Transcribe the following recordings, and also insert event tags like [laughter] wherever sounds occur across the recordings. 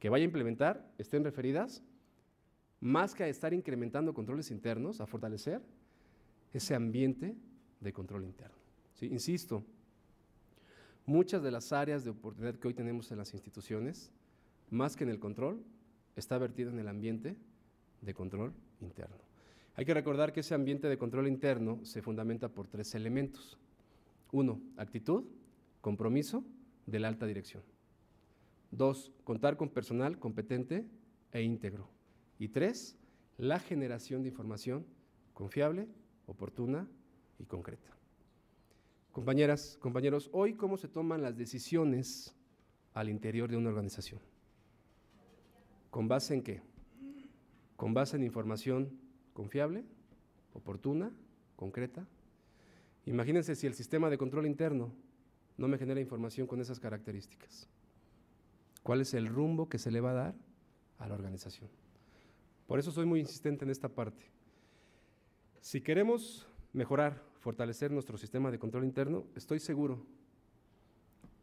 que vaya a implementar estén referidas más que a estar incrementando controles internos, a fortalecer ese ambiente de control interno. ¿Sí? Insisto, muchas de las áreas de oportunidad que hoy tenemos en las instituciones, más que en el control, está vertido en el ambiente de control interno. Hay que recordar que ese ambiente de control interno se fundamenta por tres elementos. Uno, actitud, compromiso de la alta dirección. Dos, contar con personal competente e íntegro. Y tres, la generación de información confiable, oportuna y concreta. Compañeras, compañeros, hoy cómo se toman las decisiones al interior de una organización. ¿Con base en qué? Con base en información confiable, oportuna, concreta. Imagínense si el sistema de control interno no me genera información con esas características cuál es el rumbo que se le va a dar a la organización. Por eso soy muy insistente en esta parte. Si queremos mejorar, fortalecer nuestro sistema de control interno, estoy seguro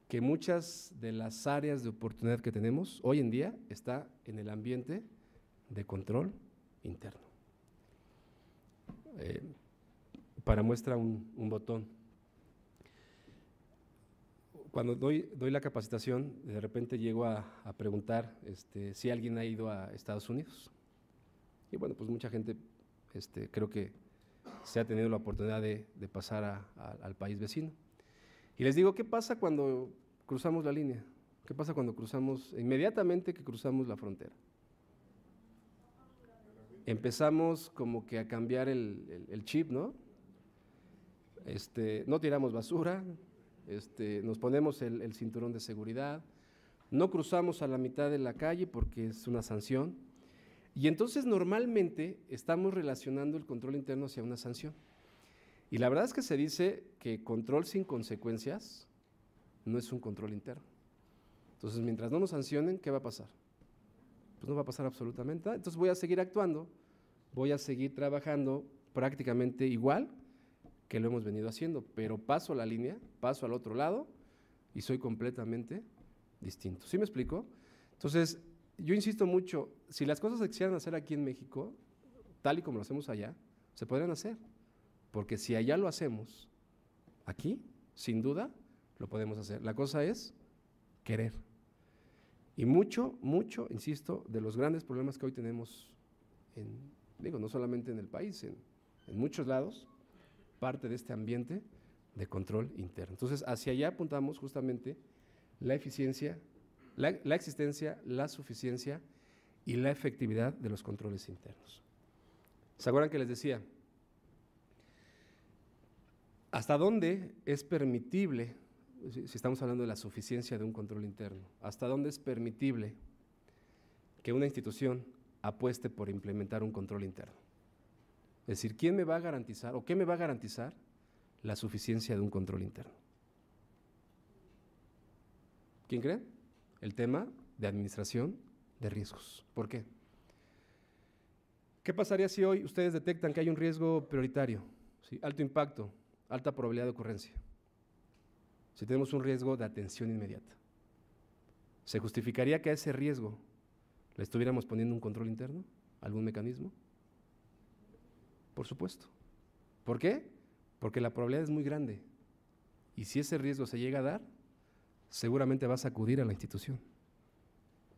que muchas de las áreas de oportunidad que tenemos hoy en día está en el ambiente de control interno. Eh, para muestra un botón cuando doy, doy la capacitación, de repente llego a, a preguntar este, si alguien ha ido a Estados Unidos. Y bueno, pues mucha gente este, creo que se ha tenido la oportunidad de, de pasar a, al país vecino. Y les digo, ¿qué pasa cuando cruzamos la línea? ¿Qué pasa cuando cruzamos, inmediatamente que cruzamos la frontera? Empezamos como que a cambiar el, el, el chip, ¿no? Este, no tiramos basura, este, nos ponemos el, el, cinturón de seguridad, no cruzamos a la mitad de la calle porque es una sanción. Y entonces normalmente estamos relacionando el control interno hacia una sanción. Y la verdad es que se dice que control sin consecuencias no es un control interno. Entonces, mientras no nos sancionen, ¿qué va a pasar? Pues no va a pasar absolutamente nada. Entonces voy a seguir actuando, voy a seguir trabajando prácticamente igual que lo hemos venido haciendo, pero paso la línea, paso al otro lado y soy completamente distinto. ¿Sí me explico? Entonces, yo insisto mucho, si las cosas se quisieran hacer aquí en México, tal y como lo hacemos allá, se podrían hacer, porque si allá lo hacemos, aquí, sin duda, lo podemos hacer. La cosa es querer. Y mucho, mucho, insisto, de los grandes problemas que hoy tenemos, digo, no solamente en el país, en, en muchos lados, parte de este ambiente de control interno. Entonces, hacia allá apuntamos justamente la eficiencia, la, existencia, la suficiencia y la efectividad de los controles internos. ¿Se acuerdan que les decía? ¿Hasta dónde es permitible, si estamos hablando de la suficiencia de un control interno, hasta dónde es permitible que una institución apueste por implementar un control interno? Es decir, ¿quién me va a garantizar o qué me va a garantizar la suficiencia de un control interno? ¿Quién cree? El tema de administración de riesgos. ¿Por qué? ¿Qué pasaría si hoy ustedes detectan que hay un riesgo prioritario? Alto impacto, alta probabilidad de ocurrencia. Si tenemos un riesgo de atención inmediata. ¿Se justificaría que a ese riesgo le estuviéramos poniendo un control interno? ¿Algún mecanismo? Por supuesto. ¿Por qué? Porque la probabilidad es muy grande. Y si ese riesgo se llega a dar, seguramente vas a acudir a la institución.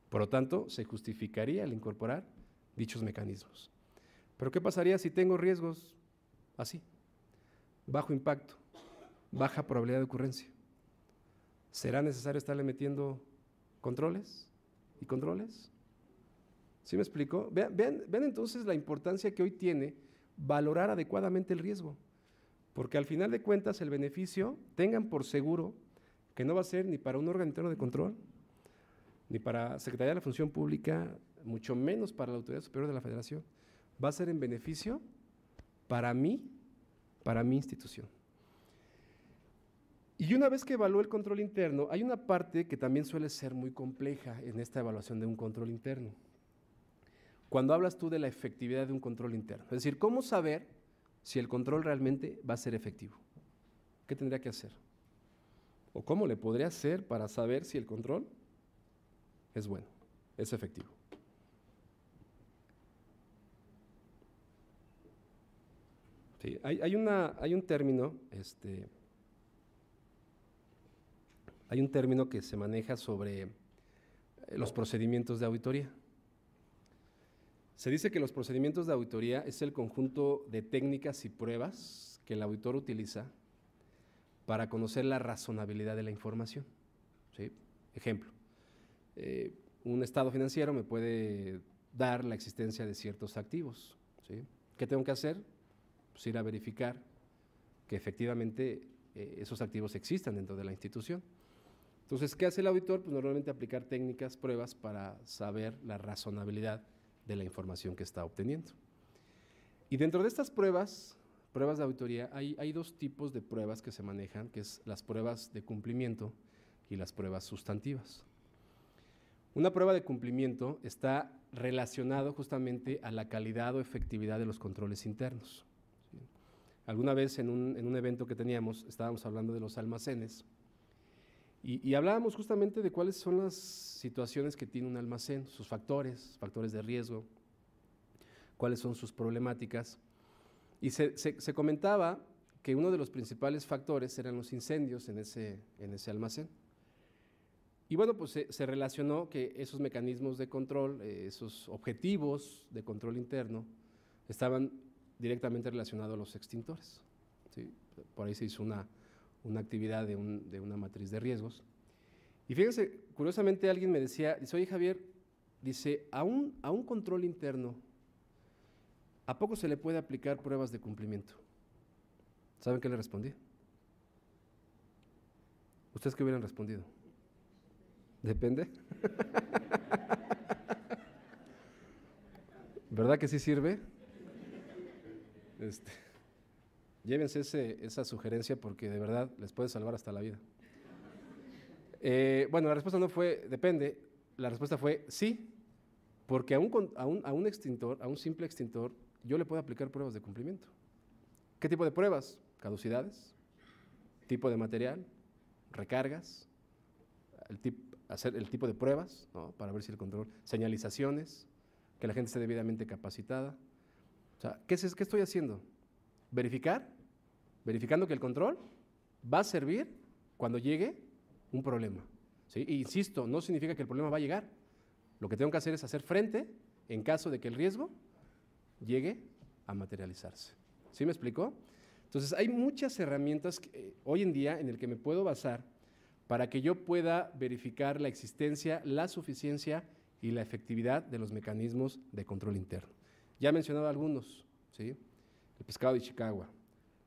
Por lo tanto, se justificaría el incorporar dichos mecanismos. Pero ¿qué pasaría si tengo riesgos así? Bajo impacto, baja probabilidad de ocurrencia. ¿Será necesario estarle metiendo controles y controles? ¿Sí me explico? Ven, vean entonces la importancia que hoy tiene valorar adecuadamente el riesgo, porque al final de cuentas el beneficio, tengan por seguro que no va a ser ni para un órgano interno de control, ni para Secretaría de la Función Pública, mucho menos para la Autoridad Superior de la Federación. Va a ser en beneficio para mí, para mi institución. Y una vez que evalúe el control interno, hay una parte que también suele ser muy compleja en esta evaluación de un control interno cuando hablas tú de la efectividad de un control interno. Es decir, ¿cómo saber si el control realmente va a ser efectivo? ¿Qué tendría que hacer? ¿O cómo le podría hacer para saber si el control es bueno, es efectivo? hay, una, hay un término, este, hay un término que se maneja sobre eh, los procedimientos de auditoría. Se dice que los procedimientos de auditoría es el conjunto de técnicas y pruebas que el auditor utiliza para conocer la razonabilidad de la información. Ejemplo, eh, un estado financiero me puede dar la existencia de ciertos activos. ¿sí? ¿Qué tengo que hacer? Pues ir a verificar que efectivamente eh, esos activos existan dentro de la institución. Entonces, ¿qué hace el auditor? Pues normalmente aplicar técnicas, pruebas para saber la razonabilidad de la información que está obteniendo. Y dentro de estas pruebas, pruebas de auditoría, hay, dos tipos de pruebas que se manejan, que es las pruebas de cumplimiento y las pruebas sustantivas. Una prueba de cumplimiento está relacionado justamente a la calidad o efectividad de los controles internos. Alguna vez en un evento que teníamos estábamos hablando de los almacenes y, hablábamos justamente de cuáles son las situaciones que tiene un almacén, sus factores, factores de riesgo, cuáles son sus problemáticas. Y se, comentaba que uno de los principales factores eran los incendios en ese, en ese almacén. Y bueno, pues se, relacionó que esos mecanismos de control, eh, esos objetivos de control interno, estaban directamente relacionados a los extintores. ¿sí? Por ahí se hizo una, una actividad de, una matriz de riesgos. Y fíjense, curiosamente alguien me decía, dice, oye Javier, dice, a un, a un control interno, ¿a poco se le puede aplicar pruebas de cumplimiento? ¿Saben qué le respondí? ¿Ustedes qué hubieran respondido? Depende. [laughs] ¿Verdad que sí sirve? Este. Llévense esa sugerencia porque de verdad les puede salvar hasta la vida. Eh, bueno, la respuesta no fue depende, la respuesta fue sí, porque a un, extintor, a un simple extintor, yo le puedo aplicar pruebas de cumplimiento. ¿Qué tipo de pruebas? Caducidades, tipo de material, recargas, el hacer el tipo de pruebas para ver si el control, señalizaciones, que la gente esté debidamente capacitada. O sea, qué estoy haciendo? Verificar verificando que el control va a servir cuando llegue un problema. E insisto, no significa que el problema va a llegar. Lo que tengo que hacer es hacer frente en caso de que el riesgo llegue a materializarse. ¿Sí me explicó? Entonces, hay muchas herramientas eh, hoy en día en el que me puedo basar para que yo pueda verificar la existencia, la suficiencia y la efectividad de los mecanismos de control interno. Ya he mencionado algunos, El pescado de Chicago,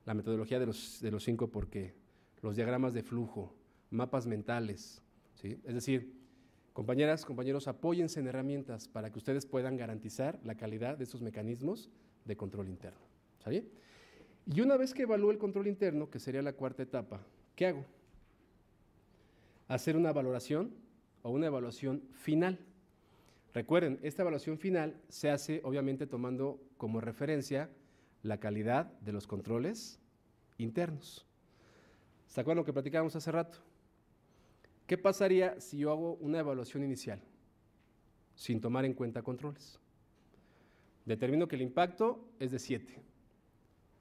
la metodología de los, cinco por qué, los diagramas de flujo, mapas mentales. Es decir, compañeras, compañeros, apóyense en herramientas para que ustedes puedan garantizar la calidad de esos mecanismos de control interno. Y una vez que evalúe el control interno, que sería la cuarta etapa, ¿qué hago? Hacer una valoración o una evaluación final. Recuerden, esta evaluación final se hace obviamente tomando como referencia la calidad de los controles internos. ¿Se acuerdan lo que platicábamos hace rato? ¿Qué pasaría si yo hago una evaluación inicial sin tomar en cuenta controles? Determino que el impacto es de 7,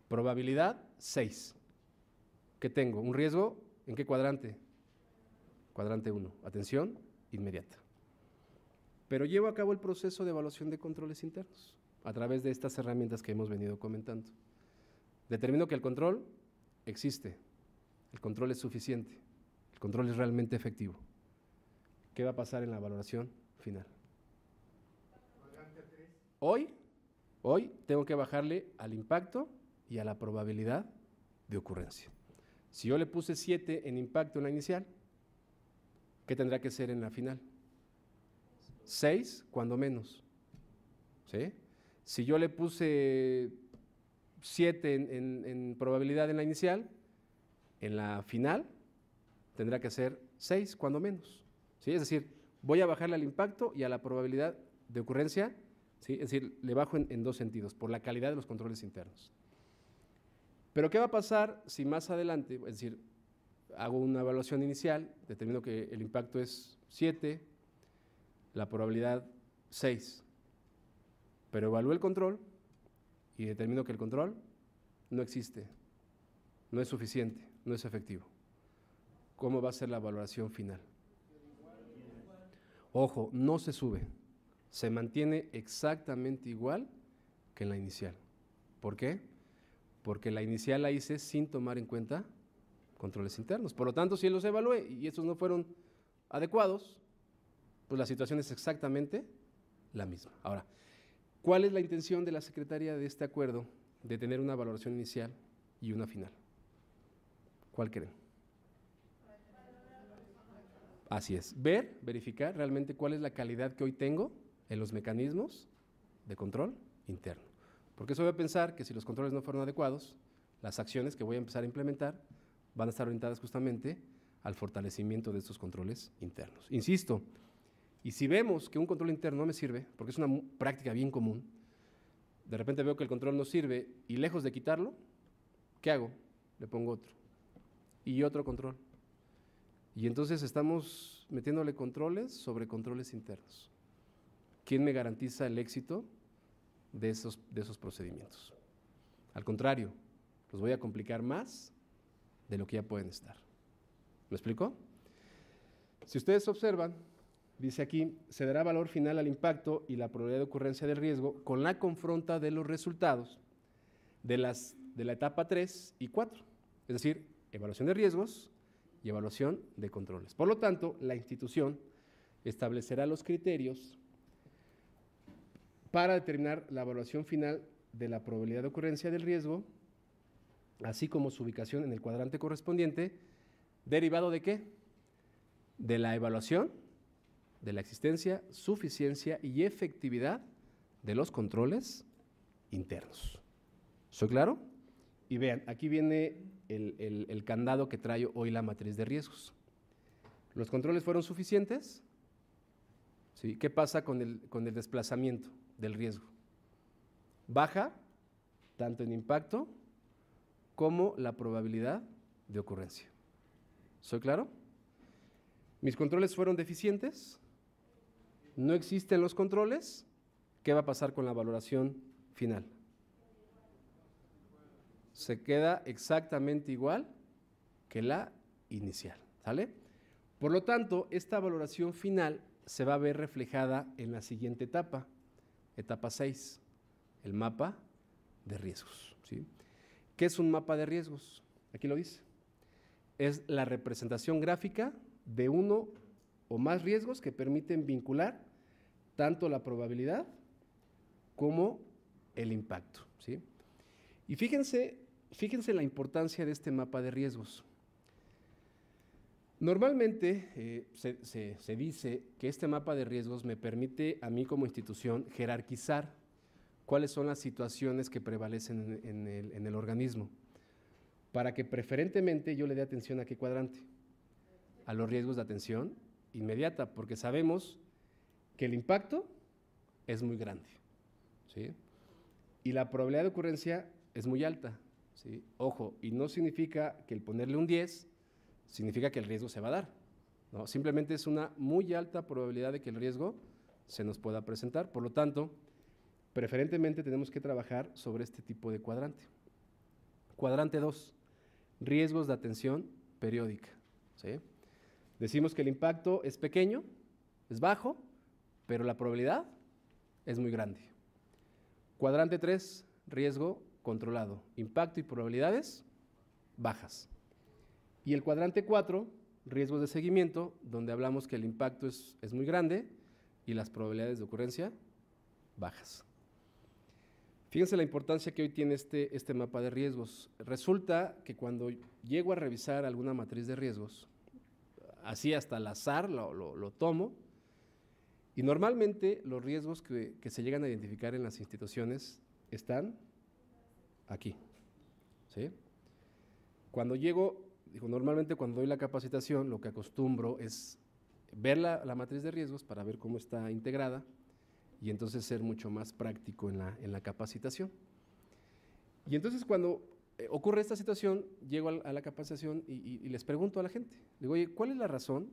probabilidad 6. ¿Qué tengo? ¿Un riesgo? ¿En qué cuadrante? Cuadrante 1. Atención inmediata. Pero llevo a cabo el proceso de evaluación de controles internos a través de estas herramientas que hemos venido comentando. Determino que el control existe, el control es suficiente, el control es realmente efectivo. ¿Qué va a pasar en la valoración final? Hoy, hoy tengo que bajarle al impacto y a la probabilidad de ocurrencia. Si yo le puse 7 en impacto en la inicial, ¿qué tendrá que ser en la final? 6 cuando menos. ¿Sí? Si yo le puse 7 en, probabilidad en la inicial, en la final tendrá que ser 6, cuando menos. ¿sí? Es decir, voy a bajarle al impacto y a la probabilidad de ocurrencia, ¿sí? es decir, le bajo en, en dos sentidos, por la calidad de los controles internos. Pero ¿qué va a pasar si más adelante, es decir, hago una evaluación inicial, determino que el impacto es 7, la probabilidad 6. Pero evalúe el control y determino que el control no existe, no es suficiente, no es efectivo. ¿Cómo va a ser la valoración final? Ojo, no se sube, se mantiene exactamente igual que en la inicial. ¿Por qué? Porque la inicial la hice sin tomar en cuenta controles internos. Por lo tanto, si los evalué y estos no fueron adecuados, pues la situación es exactamente la misma. Ahora, ¿Cuál es la intención de la secretaria de este acuerdo de tener una valoración inicial y una final? ¿Cuál creen? Así es, ver, verificar realmente cuál es la calidad que hoy tengo en los mecanismos de control interno. Porque eso voy a pensar que si los controles no fueron adecuados, las acciones que voy a empezar a implementar van a estar orientadas justamente al fortalecimiento de estos controles internos. Insisto, y si vemos que un control interno no me sirve, porque es una práctica bien común, de repente veo que el control no sirve y lejos de quitarlo, ¿qué hago? Le pongo otro. Y otro control. Y entonces estamos metiéndole controles sobre controles internos. ¿Quién me garantiza el éxito de esos, de esos procedimientos? Al contrario, los voy a complicar más de lo que ya pueden estar. ¿Me explico? Si ustedes observan, Dice aquí, se dará valor final al impacto y la probabilidad de ocurrencia del riesgo con la confronta de los resultados de, las, de la etapa 3 y 4, es decir, evaluación de riesgos y evaluación de controles. Por lo tanto, la institución establecerá los criterios para determinar la evaluación final de la probabilidad de ocurrencia del riesgo, así como su ubicación en el cuadrante correspondiente, derivado de qué? De la evaluación de la existencia, suficiencia y efectividad de los controles internos. ¿Soy claro? Y vean, aquí viene el, candado que trae hoy la matriz de riesgos. ¿Los controles fueron suficientes? ¿Sí? ¿Qué pasa con el, con el desplazamiento del riesgo? Baja tanto en impacto como la probabilidad de ocurrencia. ¿Soy claro? Mis controles fueron deficientes, no existen los controles, ¿qué va a pasar con la valoración final? Se queda exactamente igual que la inicial, ¿sale? Por lo tanto, esta valoración final se va a ver reflejada en la siguiente etapa, etapa 6, el mapa de riesgos. ¿sí? ¿Qué es un mapa de riesgos? Aquí lo dice. Es la representación gráfica de uno o más riesgos que permiten vincular tanto la probabilidad como el impacto. ¿sí? Y fíjense, la importancia de este mapa de riesgos. Normalmente eh, se, dice que este mapa de riesgos me permite a mí como institución jerarquizar cuáles son las situaciones que prevalecen el, en el, organismo, para que preferentemente yo le dé atención a qué cuadrante, a los riesgos de atención inmediata, porque sabemos que el impacto es muy grande. ¿sí? Y la probabilidad de ocurrencia es muy alta. ¿sí? Ojo, y no significa que el ponerle un 10 significa que el riesgo se va a dar. ¿no? Simplemente es una muy alta probabilidad de que el riesgo se nos pueda presentar. Por lo tanto, preferentemente tenemos que trabajar sobre este tipo de cuadrante. Cuadrante 2, riesgos de atención periódica. ¿sí? Decimos que el impacto es pequeño, es bajo, pero la probabilidad es muy grande. Cuadrante 3, riesgo controlado, impacto y probabilidades bajas. Y el cuadrante 4, riesgos de seguimiento, donde hablamos que el impacto es, muy grande y las probabilidades de ocurrencia bajas. Fíjense la importancia que hoy tiene este, este mapa de riesgos. Resulta que cuando llego a revisar alguna matriz de riesgos, así hasta al azar lo, tomo. Y normalmente los riesgos que, se llegan a identificar en las instituciones están aquí. ¿sí? Cuando llego, digo, normalmente cuando doy la capacitación, lo que acostumbro es ver la, matriz de riesgos para ver cómo está integrada y entonces ser mucho más práctico en la, en la capacitación. Y entonces cuando eh, ocurre esta situación, llego a la capacitación y, les pregunto a la gente, digo, oye, ¿cuál es la razón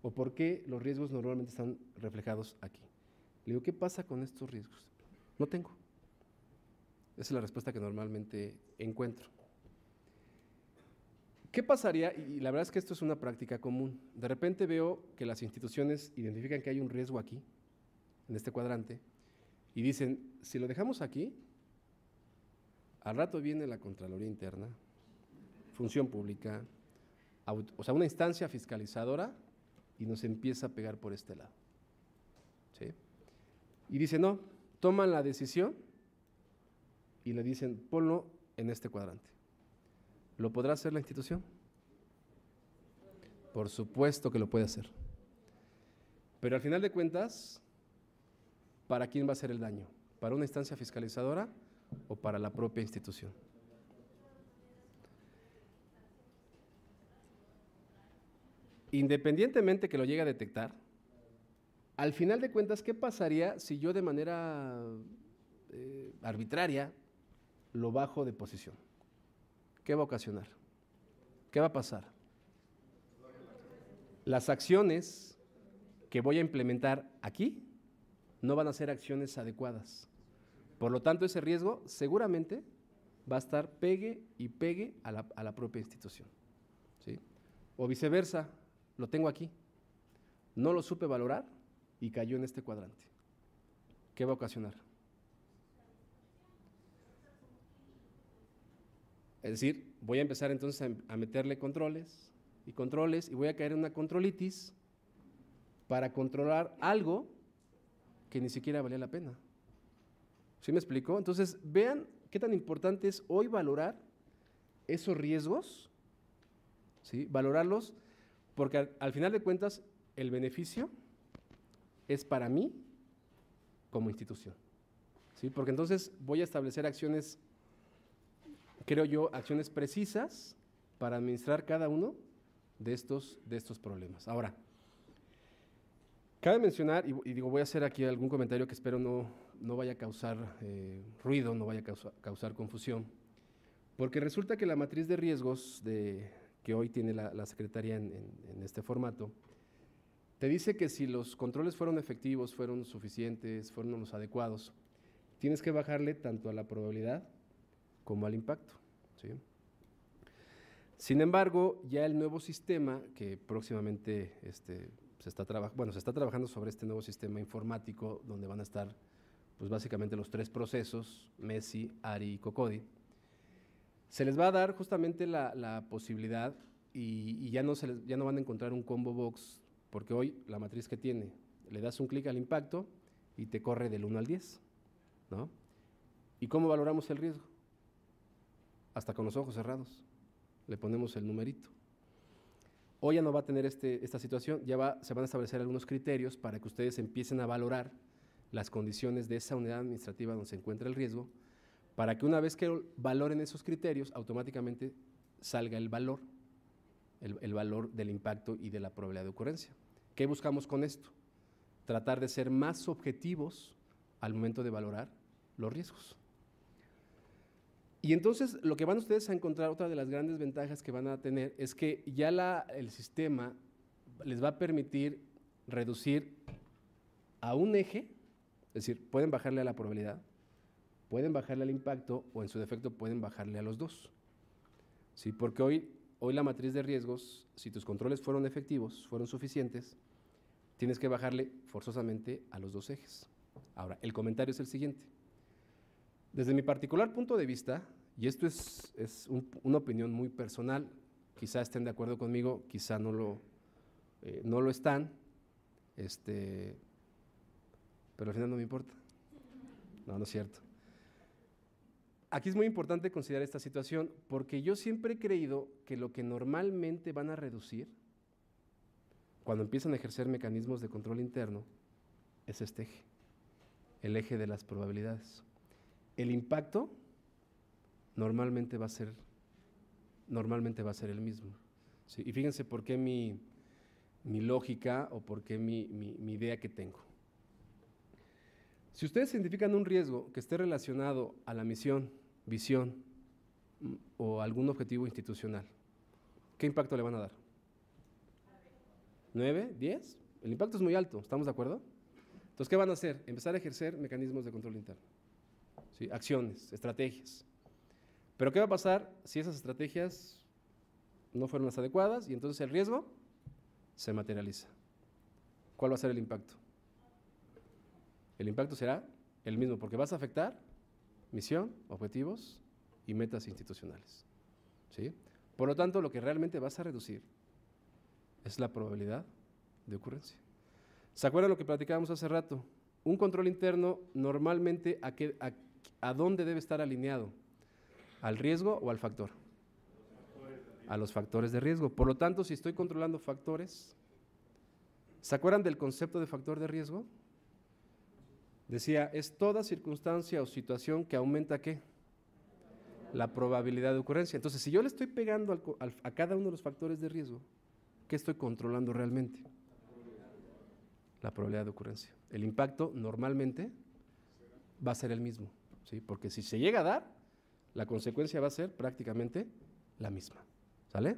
o por qué los riesgos normalmente están reflejados aquí? Le digo, ¿qué pasa con estos riesgos? No tengo. Esa es la respuesta que normalmente encuentro. ¿Qué pasaría? Y la verdad es que esto es una práctica común. De repente veo que las instituciones identifican que hay un riesgo aquí, en este cuadrante, y dicen, si lo dejamos aquí, al rato viene la Contraloría Interna, Función Pública, o sea, una instancia fiscalizadora y nos empieza a pegar por este lado. Y dice, no, toman la decisión y le dicen, ponlo en este cuadrante. ¿Lo podrá hacer la institución? Por supuesto que lo puede hacer. Pero al final de cuentas, ¿para quién va a ser el daño? ¿Para una instancia fiscalizadora? o para la propia institución. Independientemente que lo llegue a detectar, al final de cuentas, ¿qué pasaría si yo de manera eh, arbitraria lo bajo de posición? ¿Qué va a ocasionar? ¿Qué va a pasar? Las acciones que voy a implementar aquí no van a ser acciones adecuadas. Por lo tanto, ese riesgo seguramente va a estar pegue y pegue a la, propia institución. ¿sí? O viceversa, lo tengo aquí, no lo supe valorar y cayó en este cuadrante. ¿Qué va a ocasionar? Es decir, voy a empezar entonces a, meterle controles y controles y voy a caer en una controlitis para controlar algo que ni siquiera valía la pena. ¿Sí me explico? Entonces, vean qué tan importante es hoy valorar esos riesgos, ¿sí? Valorarlos, porque al, final de cuentas, el beneficio es para mí como institución. ¿Sí? Porque entonces voy a establecer acciones, creo yo, acciones precisas para administrar cada uno de estos, de estos problemas. Ahora, cabe mencionar, y digo, voy a hacer aquí algún comentario que espero no, no vaya a causar eh, ruido, no vaya a causar confusión, porque resulta que la matriz de riesgos de, que hoy tiene la, Secretaría en, este formato, te dice que si los controles fueron efectivos, fueron suficientes, fueron los adecuados, tienes que bajarle tanto a la probabilidad como al impacto. Sin embargo, ya el nuevo sistema que próximamente este, se, está bueno, se está trabajando sobre este nuevo sistema informático donde van a estar pues básicamente los tres procesos, Messi, Ari y Cocodi, se les va a dar justamente la, posibilidad y, ya, no ya no van a encontrar un combo box, porque hoy la matriz que tiene, le das un clic al impacto y te corre del 1 al 10. ¿Y cómo valoramos el riesgo? Hasta con los ojos cerrados. Le ponemos el numerito. Hoy ya no va a tener este, esta situación, ya se van a establecer algunos criterios para que ustedes empiecen a valorar las condiciones de esa unidad administrativa donde se encuentra el riesgo, para que una vez que valoren esos criterios, automáticamente salga el valor, el, valor del impacto y de la probabilidad de ocurrencia. ¿Qué buscamos con esto? Tratar de ser más objetivos al momento de valorar los riesgos. Y entonces lo que van ustedes a encontrar, otra de las grandes ventajas que van a tener, es que ya la, el sistema les va a permitir reducir a un eje es decir, pueden bajarle a la probabilidad, pueden bajarle al impacto o en su defecto pueden bajarle a los dos. Sí, porque hoy, hoy la matriz de riesgos, si tus controles fueron efectivos, fueron suficientes, tienes que bajarle forzosamente a los dos ejes. Ahora, el comentario es el siguiente. Desde mi particular punto de vista, y esto es, una opinión muy personal, quizá estén de acuerdo conmigo, quizá no lo, eh, no lo están, este, pero al final no me importa. No, no es cierto. Aquí es muy importante considerar esta situación porque yo siempre he creído que lo que normalmente van a reducir cuando empiezan a ejercer mecanismos de control interno es este eje, el eje de las probabilidades. El impacto normalmente va a ser normalmente va a ser el mismo. Y fíjense por qué mi, lógica o por qué mi idea que tengo. Si ustedes identifican un riesgo que esté relacionado a la misión, visión mm, o algún objetivo institucional, ¿qué impacto le van a dar? ¿Nueve? ¿Diez? El impacto es muy alto, ¿estamos de acuerdo? Entonces, ¿qué van a hacer? Empezar a ejercer mecanismos de control interno. ¿sí? Acciones, estrategias. Pero ¿qué va a pasar si esas estrategias no fueron las adecuadas y entonces el riesgo se materializa? ¿Cuál va a ser el impacto? el impacto será el mismo, porque vas a afectar misión, objetivos y metas institucionales. ¿sí? Por lo tanto, lo que realmente vas a reducir es la probabilidad de ocurrencia. ¿Se acuerdan lo que platicábamos hace rato? Un control interno normalmente a, a dónde debe estar alineado, al riesgo o al factor a los factores de riesgo. Por lo tanto, si estoy controlando factores, ¿se acuerdan del concepto de factor de riesgo? Decía, es toda circunstancia o situación que aumenta qué? La probabilidad de ocurrencia. Entonces, si yo le estoy pegando a cada uno de los factores de riesgo, ¿qué estoy controlando realmente? La probabilidad de ocurrencia. El impacto normalmente va a ser el mismo, ¿sí? porque si se llega a dar, la consecuencia va a ser prácticamente la misma. ¿Sale?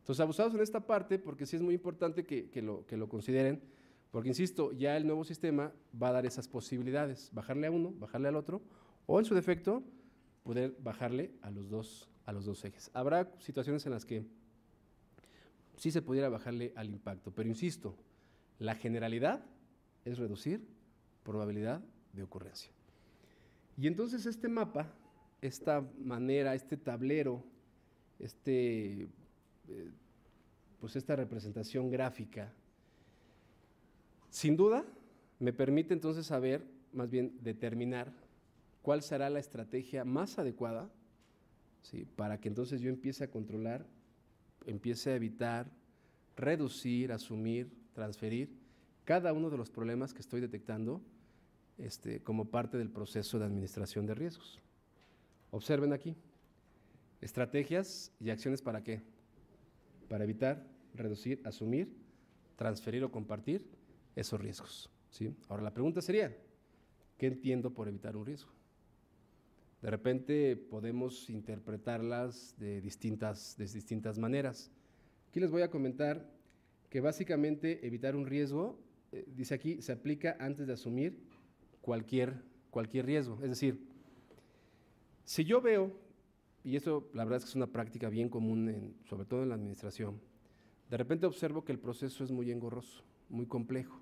Entonces, abusados en esta parte, porque sí es muy importante que, que lo consideren porque, insisto, ya el nuevo sistema va a dar esas posibilidades, bajarle a uno, bajarle al otro, o en su defecto, poder bajarle a los dos, a los dos ejes. Habrá situaciones en las que sí se pudiera bajarle al impacto, pero insisto, la generalidad es reducir probabilidad de ocurrencia. Y entonces este mapa, esta manera, este tablero, este, eh, pues esta representación gráfica sin duda, me permite entonces saber, más bien determinar, cuál será la estrategia más adecuada para que entonces yo empiece a controlar, empiece a evitar, reducir, asumir, transferir cada uno de los problemas que estoy detectando este, como parte del proceso de administración de riesgos. Observen aquí, estrategias y acciones para qué? Para evitar, reducir, asumir, transferir o compartir esos riesgos. ¿sí? Ahora la pregunta sería, ¿qué entiendo por evitar un riesgo? De repente podemos interpretarlas de distintas, de distintas maneras. Aquí les voy a comentar que básicamente evitar un riesgo, eh, dice aquí, se aplica antes de asumir cualquier, cualquier riesgo. Es decir, si yo veo, y esto la verdad es que es una práctica bien común, sobre todo en la administración, de repente observo que el proceso es muy engorroso, muy complejo.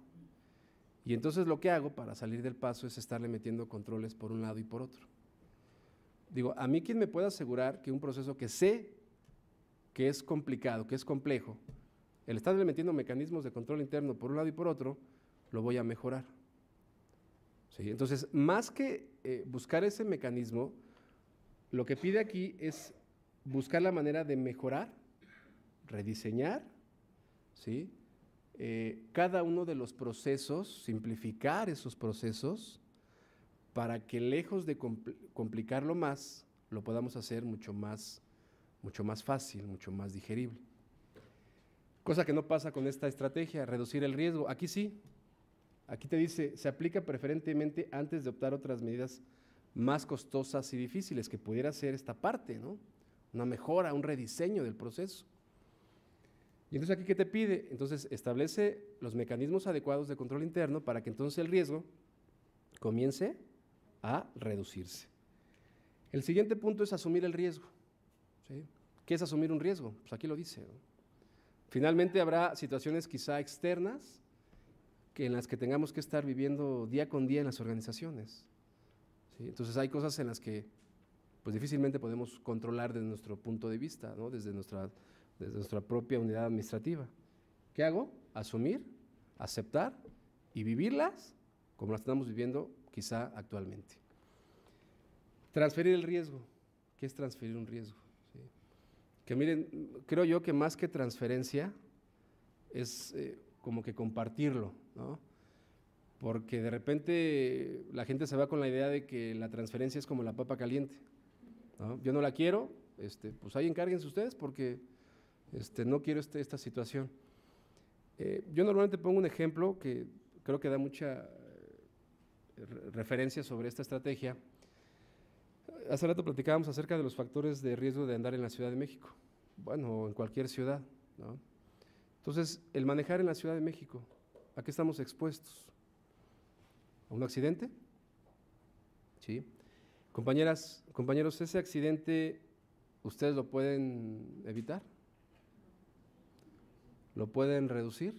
Y entonces lo que hago para salir del paso es estarle metiendo controles por un lado y por otro. Digo, a mí quién me puede asegurar que un proceso que sé que es complicado, que es complejo, el estarle metiendo mecanismos de control interno por un lado y por otro, lo voy a mejorar. ¿Sí? Entonces, más que eh, buscar ese mecanismo, lo que pide aquí es buscar la manera de mejorar, rediseñar, ¿sí? Eh, cada uno de los procesos, simplificar esos procesos para que lejos de complicarlo más, lo podamos hacer mucho más, mucho más fácil, mucho más digerible. Cosa que no pasa con esta estrategia, reducir el riesgo. Aquí sí, aquí te dice, se aplica preferentemente antes de optar otras medidas más costosas y difíciles, que pudiera ser esta parte, ¿no? Una mejora, un rediseño del proceso. Y entonces aquí, ¿qué te pide? Entonces establece los mecanismos adecuados de control interno para que entonces el riesgo comience a reducirse. El siguiente punto es asumir el riesgo. ¿Qué es asumir un riesgo? Pues aquí lo dice. Finalmente habrá situaciones quizá externas que en las que tengamos que estar viviendo día con día en las organizaciones. Entonces hay cosas en las que pues difícilmente podemos controlar desde nuestro punto de vista, ¿no? desde nuestra desde nuestra propia unidad administrativa. ¿Qué hago? Asumir, aceptar y vivirlas como las estamos viviendo quizá actualmente. Transferir el riesgo. ¿Qué es transferir un riesgo? Que miren, creo yo que más que transferencia es eh, como que compartirlo, ¿no? Porque de repente la gente se va con la idea de que la transferencia es como la papa caliente. Yo no la quiero, este, pues ahí encárguense ustedes porque este, no quiero este, esta situación. Eh, yo normalmente pongo un ejemplo que creo que da mucha eh, referencia sobre esta estrategia. Hace rato platicábamos acerca de los factores de riesgo de andar en la Ciudad de México, bueno, en cualquier ciudad. Entonces, el manejar en la Ciudad de México, ¿a qué estamos expuestos? ¿A un accidente? ¿Sí? Compañeras, compañeros, ese accidente ustedes lo pueden evitar. ¿Lo pueden reducir?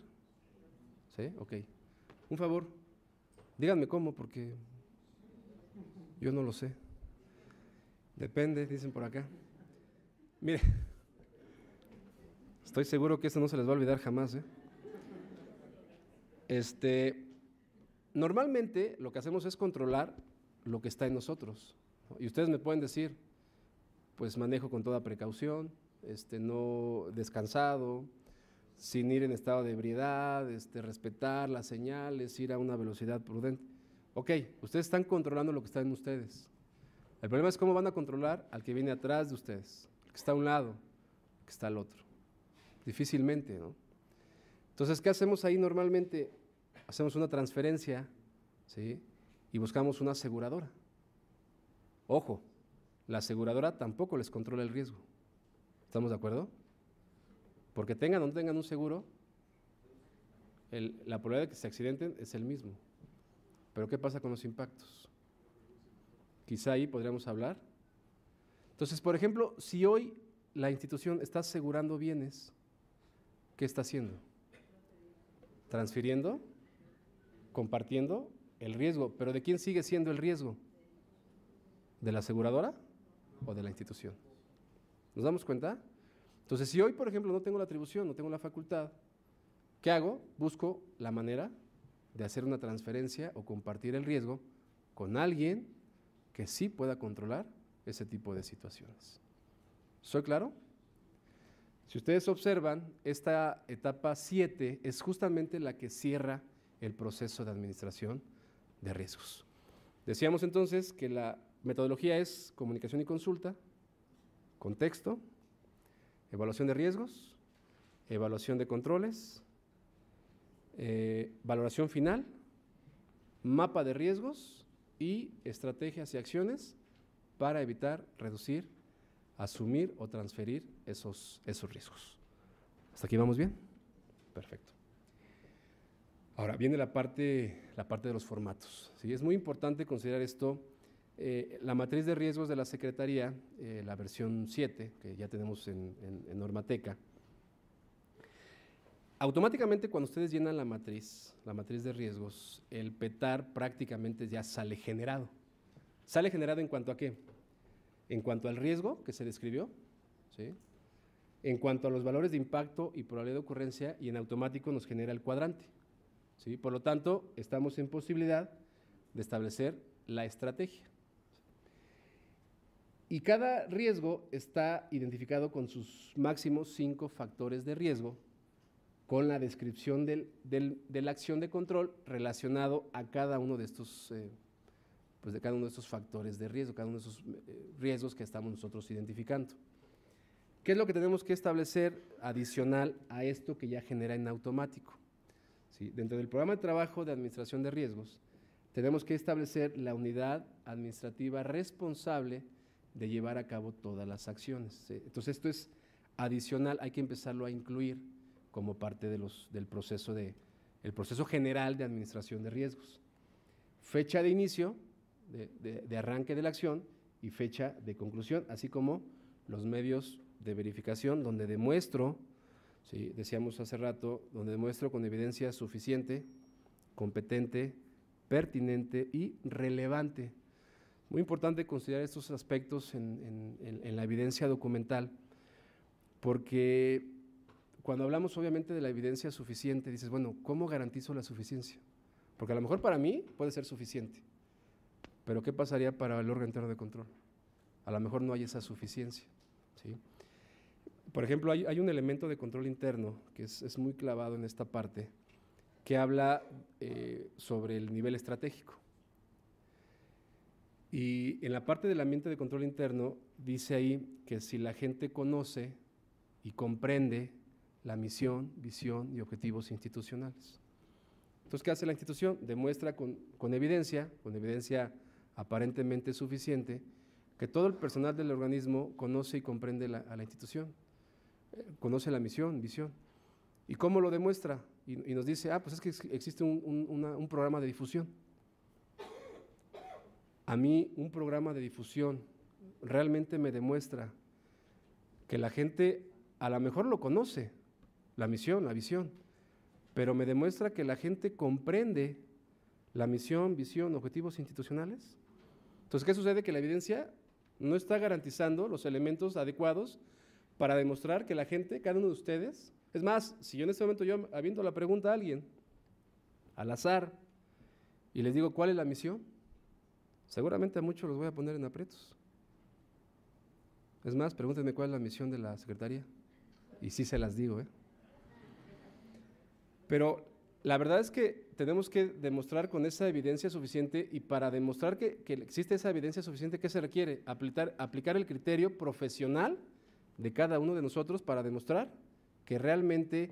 ¿Sí? Ok. Un favor, díganme cómo, porque yo no lo sé. Depende, dicen por acá. Mire, estoy seguro que esto no se les va a olvidar jamás. ¿eh? Este, normalmente lo que hacemos es controlar lo que está en nosotros. Y ustedes me pueden decir, pues manejo con toda precaución, este, no descansado, sin ir en estado de ebriedad, este, respetar las señales, ir a una velocidad prudente. Ok, ustedes están controlando lo que está en ustedes. El problema es cómo van a controlar al que viene atrás de ustedes, el que está a un lado, el que está al otro. Difícilmente, ¿no? Entonces, ¿qué hacemos ahí normalmente? Hacemos una transferencia, ¿sí? Y buscamos una aseguradora. Ojo, la aseguradora tampoco les controla el riesgo. ¿Estamos de acuerdo? Porque tengan o no tengan un seguro, la probabilidad de que se accidenten es el mismo. Pero ¿qué pasa con los impactos? Quizá ahí podríamos hablar. Entonces, por ejemplo, si hoy la institución está asegurando bienes, ¿qué está haciendo? Transfiriendo, compartiendo el riesgo. Pero ¿de quién sigue siendo el riesgo? ¿De la aseguradora o de la institución? ¿Nos damos cuenta? Entonces, si hoy, por ejemplo, no tengo la atribución, no tengo la facultad, ¿qué hago? Busco la manera de hacer una transferencia o compartir el riesgo con alguien que sí pueda controlar ese tipo de situaciones. ¿Soy claro? Si ustedes observan, esta etapa 7 es justamente la que cierra el proceso de administración de riesgos. Decíamos entonces que la metodología es comunicación y consulta, contexto, Evaluación de riesgos, evaluación de controles, eh, valoración final, mapa de riesgos y estrategias y acciones para evitar, reducir, asumir o transferir esos, esos riesgos. ¿Hasta aquí vamos bien? Perfecto. Ahora viene la parte, la parte de los formatos. ¿sí? Es muy importante considerar esto eh, la matriz de riesgos de la Secretaría, eh, la versión 7, que ya tenemos en, Normateca, automáticamente cuando ustedes llenan la matriz, la matriz de riesgos, el PETAR prácticamente ya sale generado. ¿Sale generado en cuanto a qué? En cuanto al riesgo que se describió, en cuanto a los valores de impacto y probabilidad de ocurrencia, y en automático nos genera el cuadrante. ¿sí? Por lo tanto, estamos en posibilidad de establecer la estrategia. Y cada riesgo está identificado con sus máximos cinco factores de riesgo, con la descripción del, de la acción de control relacionado a cada uno de estos, eh, pues de cada uno de estos factores de riesgo, cada uno de esos eh, riesgos que estamos nosotros identificando. ¿Qué es lo que tenemos que establecer adicional a esto que ya genera en automático? Dentro del programa de trabajo de administración de riesgos, tenemos que establecer la unidad administrativa responsable de llevar a cabo todas las acciones. Entonces esto es adicional, hay que empezarlo a incluir como parte de los, del proceso, de, el proceso general de administración de riesgos. Fecha de inicio, de, arranque de la acción y fecha de conclusión, así como los medios de verificación donde demuestro, decíamos hace rato, donde demuestro con evidencia suficiente, competente, pertinente y relevante muy importante considerar estos aspectos en, la evidencia documental, porque cuando hablamos obviamente de la evidencia suficiente, dices, bueno, ¿cómo garantizo la suficiencia? Porque a lo mejor para mí puede ser suficiente, pero ¿qué pasaría para el órgano entero de control? A lo mejor no hay esa suficiencia. Por ejemplo, hay, un elemento de control interno que es, muy clavado en esta parte, que habla eh, sobre el nivel estratégico. Y en la parte del ambiente de control interno dice ahí que si la gente conoce y comprende la misión, visión y objetivos institucionales. Entonces, ¿qué hace la institución? Demuestra con, evidencia, con evidencia aparentemente suficiente, que todo el personal del organismo conoce y comprende a la institución, eh, conoce la misión, visión. ¿Y cómo lo demuestra? Y, nos dice, ah, pues es que existe un programa de difusión a mí un programa de difusión realmente me demuestra que la gente a lo mejor lo conoce, la misión, la visión, pero me demuestra que la gente comprende la misión, visión, objetivos institucionales. Entonces, ¿qué sucede? Que la evidencia no está garantizando los elementos adecuados para demostrar que la gente, cada uno de ustedes, es más, si yo en este momento yo habiendo la pregunta a alguien, al azar, y les digo cuál es la misión, Seguramente a muchos los voy a poner en aprietos. Es más, pregúntenme cuál es la misión de la secretaría. Y sí se las digo, ¿eh? Pero la verdad es que tenemos que demostrar con esa evidencia suficiente y para demostrar que, existe esa evidencia suficiente, ¿qué se requiere? Aplicar, aplicar el criterio profesional de cada uno de nosotros para demostrar que realmente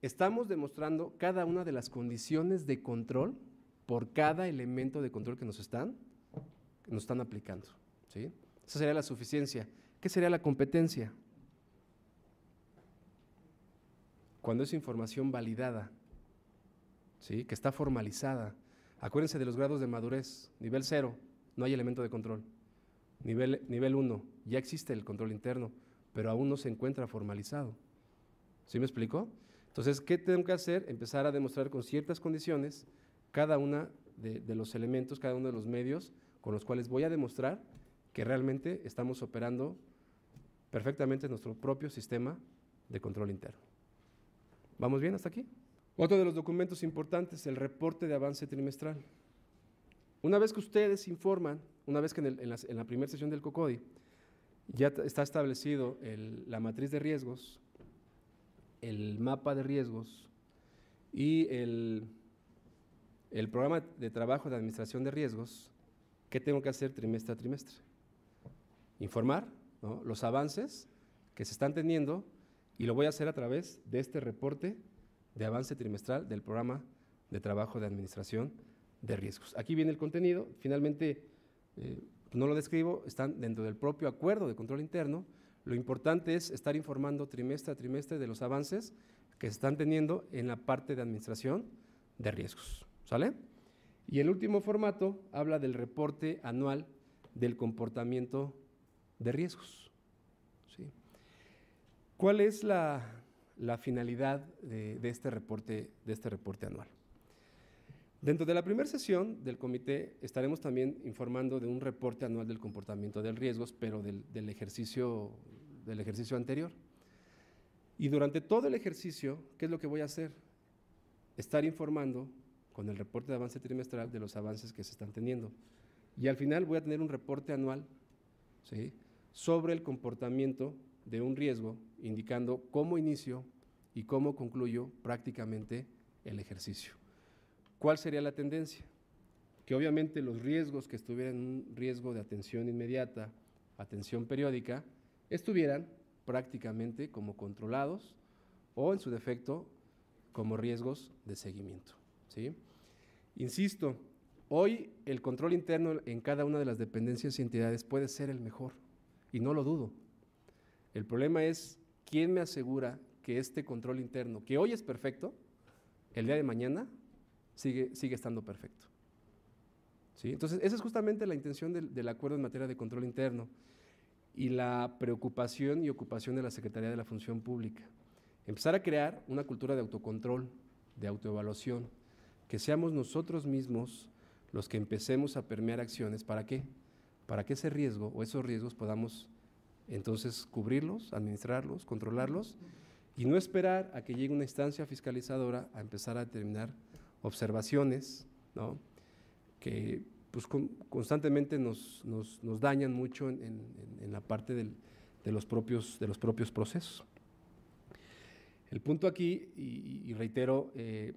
estamos demostrando cada una de las condiciones de control por cada elemento de control que nos están, están aplicando. ¿sí? Esa sería la suficiencia. ¿Qué sería la competencia? Cuando es información validada, ¿sí? que está formalizada. Acuérdense de los grados de madurez. Nivel 0, no hay elemento de control. Nivel 1, ya existe el control interno, pero aún no se encuentra formalizado. ¿Sí me explico? Entonces, ¿qué tengo que hacer? Empezar a demostrar con ciertas condiciones cada uno de, los elementos, cada uno de los medios con los cuales voy a demostrar que realmente estamos operando perfectamente nuestro propio sistema de control interno. ¿Vamos bien hasta aquí? Otro de los documentos importantes, el reporte de avance trimestral. Una vez que ustedes informan, una vez que en, la, primera sesión del COCODI ya está establecido la matriz de riesgos, el mapa de riesgos y el, el programa de trabajo de administración de riesgos, ¿qué tengo que hacer trimestre a trimestre? Informar los avances que se están teniendo y lo voy a hacer a través de este reporte de avance trimestral del programa de trabajo de administración de riesgos. Aquí viene el contenido, finalmente eh, no lo describo, están dentro del propio acuerdo de control interno. Lo importante es estar informando trimestre a trimestre de los avances que se están teniendo en la parte de administración de riesgos. ¿Sale? Y el último formato habla del reporte anual del comportamiento de riesgos. ¿Cuál es la, la finalidad de, este reporte, de este reporte anual? Dentro de la primera sesión del comité estaremos también informando de un reporte anual del comportamiento de riesgos, pero del, ejercicio, del ejercicio anterior. Y durante todo el ejercicio, ¿qué es lo que voy a hacer? Estar informando con el reporte de avance trimestral de los avances que se están teniendo. Y al final voy a tener un reporte anual sobre el comportamiento de un riesgo, indicando cómo inicio y cómo concluyo prácticamente el ejercicio. ¿Cuál sería la tendencia? Que obviamente los riesgos que estuvieran en un riesgo de atención inmediata, atención periódica, estuvieran prácticamente como controlados o en su defecto como riesgos de seguimiento. ¿sí? Insisto, hoy el control interno en cada una de las dependencias y entidades puede ser el mejor, y no lo dudo. El problema es quién me asegura que este control interno, que hoy es perfecto, el día de mañana sigue, sigue estando perfecto. ¿Sí? Entonces, esa es justamente la intención del, del acuerdo en materia de control interno y la preocupación y ocupación de la Secretaría de la Función Pública. Empezar a crear una cultura de autocontrol, de autoevaluación, que seamos nosotros mismos los que empecemos a permear acciones. ¿Para qué? Para que ese riesgo o esos riesgos podamos entonces cubrirlos, administrarlos, controlarlos y no esperar a que llegue una instancia fiscalizadora a empezar a determinar observaciones que pues, constantemente nos, dañan mucho en, la parte de, los propios, de los propios procesos. El punto aquí, y, reitero, eh,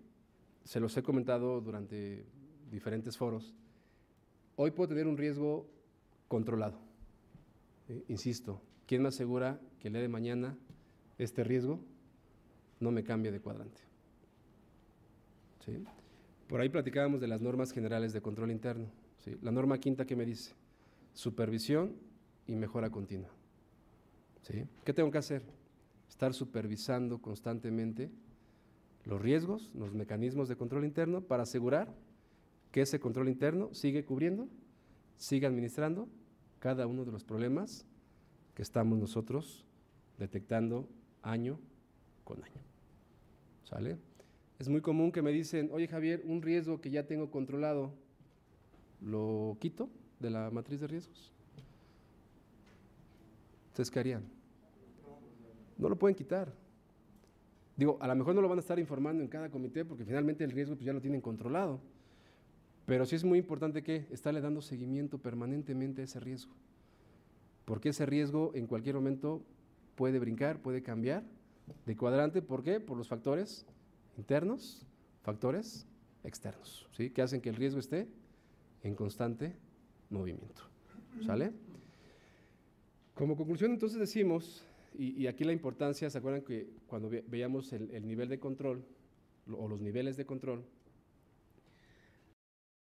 se los he comentado durante diferentes foros, hoy puedo tener un riesgo controlado. Eh, insisto, ¿quién me asegura que el día de mañana este riesgo no me cambie de cuadrante? Por ahí platicábamos de las normas generales de control interno. La norma quinta que me dice, supervisión y mejora continua. ¿Sí? ¿Qué tengo que hacer? Estar supervisando constantemente los riesgos, los mecanismos de control interno para asegurar que ese control interno sigue cubriendo, sigue administrando cada uno de los problemas que estamos nosotros detectando año con año. ¿Sale? Es muy común que me dicen, oye Javier, un riesgo que ya tengo controlado, ¿lo quito de la matriz de riesgos? ¿Ustedes qué harían? No lo pueden quitar. Digo, a lo mejor no lo van a estar informando en cada comité porque finalmente el riesgo pues, ya lo tienen controlado. Pero sí es muy importante que estarle dando seguimiento permanentemente a ese riesgo. Porque ese riesgo en cualquier momento puede brincar, puede cambiar de cuadrante. ¿Por qué? Por los factores internos, factores externos, ¿sí? que hacen que el riesgo esté en constante movimiento. ¿Sale? Como conclusión entonces decimos y, aquí la importancia, ¿se acuerdan que cuando veíamos el, nivel de control o los niveles de control,